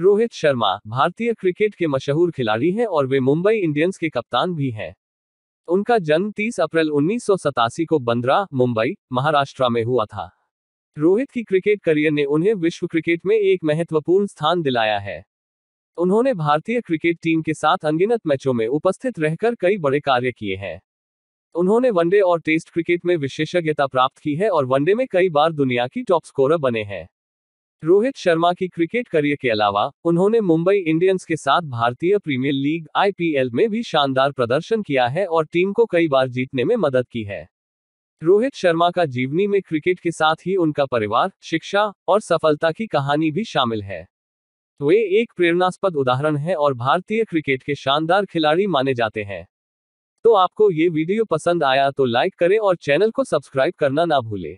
रोहित शर्मा भारतीय क्रिकेट के मशहूर खिलाड़ी हैं और वे मुंबई इंडियंस के कप्तान भी हैं उनका जन्म 30 अप्रैल उन्नीस को बंद्रा मुंबई महाराष्ट्र में हुआ था रोहित की क्रिकेट करियर ने उन्हें विश्व क्रिकेट में एक महत्वपूर्ण स्थान दिलाया है उन्होंने भारतीय क्रिकेट टीम के साथ अनगिनत मैचों में उपस्थित रहकर कई बड़े कार्य किए हैं उन्होंने वनडे और टेस्ट क्रिकेट में विशेषज्ञता प्राप्त की है और वनडे में कई बार दुनिया की टॉप स्कोरर बने हैं रोहित शर्मा की क्रिकेट करियर के अलावा उन्होंने मुंबई इंडियंस के साथ भारतीय प्रीमियर लीग आईपीएल में भी शानदार प्रदर्शन किया है और टीम को कई बार जीतने में मदद की है रोहित शर्मा का जीवनी में क्रिकेट के साथ ही उनका परिवार शिक्षा और सफलता की कहानी भी शामिल है वे एक प्रेरणास्पद उदाहरण है और भारतीय क्रिकेट के शानदार खिलाड़ी माने जाते हैं तो आपको ये वीडियो पसंद आया तो लाइक करें और चैनल को सब्सक्राइब करना ना भूलें